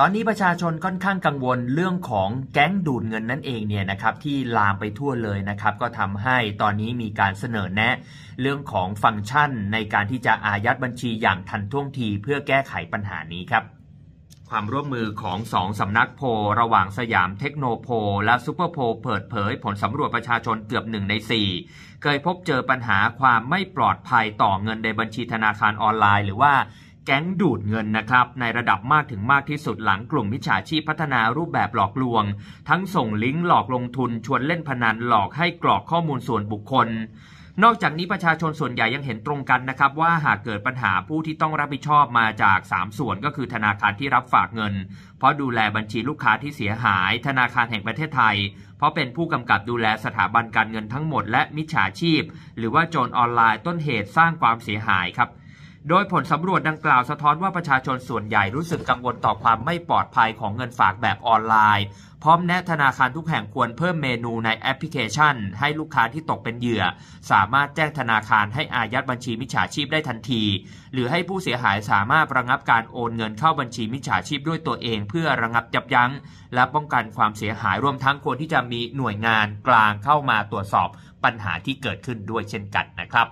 ตอนนี้ประชาชนค่อนข้างกังวลเรื่องของแก๊งดูดเงินนั่นเองเนี่ยนะครับที่ลามไปทั่วเลยนะครับ ก็ทำให้ตอนนี้มีการเสนอแนะ เรื่องของฟังก์ชันในการที่จะอายัดบัญชีอย่างทันท่วงทีเพื่อแก้ไขปัญหานี้ครับ ความร่วมมือของสองสำนักโพระหว่างสยามเทคโนโพ และซูเปอร์โพเปิดเผย ผลสำรวจประชาชนเกือบหนึ่งในสี่เคยพบเจอปัญหาความไม่ปลอดภัยต่อเงินในบัญชีธนาคารออนไลน์ หรือว่าแก๊งดูดเงินนะครับในระดับมากถึงมากที่สุดหลังกลุ่มมิจฉาชีพพัฒนารูปแบบหลอกลวง ทั้งส่งลิงก์หลอกลงทุน ชวนเล่นพนันหลอกให้กรอกข้อมูลส่วนบุคคล นอกจากนี้ประชาชนส่วนใหญ่ยังเห็นตรงกันนะครับ ว่าหากเกิดปัญหาผู้ที่ต้องรับผิดชอบมาจาก 3 ส่วนก็คือธนาคารที่รับฝากเงิน เพราะดูแลบัญชีลูกค้าที่เสียหาย ธนาคารแห่งประเทศไทย เพราะเป็นผู้กำกับดูแลสถาบันการเงินทั้งหมด และมิจฉาชีพ หรือว่าโจรออนไลน์ต้นเหตุสร้างความเสียหายครับโดยผลสำรวจดังกล่าวสะท้อนว่าประชาชนส่วนใหญ่รู้สึกกังวลต่อความไม่ปลอดภัยของเงินฝากแบบออนไลน์ พร้อมแนะธนาคารทุกแห่งควรเพิ่มเมนูในแอปพลิเคชันให้ลูกค้าที่ตกเป็นเหยื่อ สามารถแจ้งธนาคารให้อายัดบัญชีมิจฉาชีพได้ทันที หรือให้ผู้เสียหายสามารถระงับการโอนเงินเข้าบัญชีมิจฉาชีพด้วยตัวเองเพื่อระงับยับยั้ง และป้องกันความเสียหายรวมทั้งควรที่จะมีหน่วยงานกลางเข้ามาตรวจสอบปัญหาที่เกิดขึ้นด้วยเช่นกันนะครับ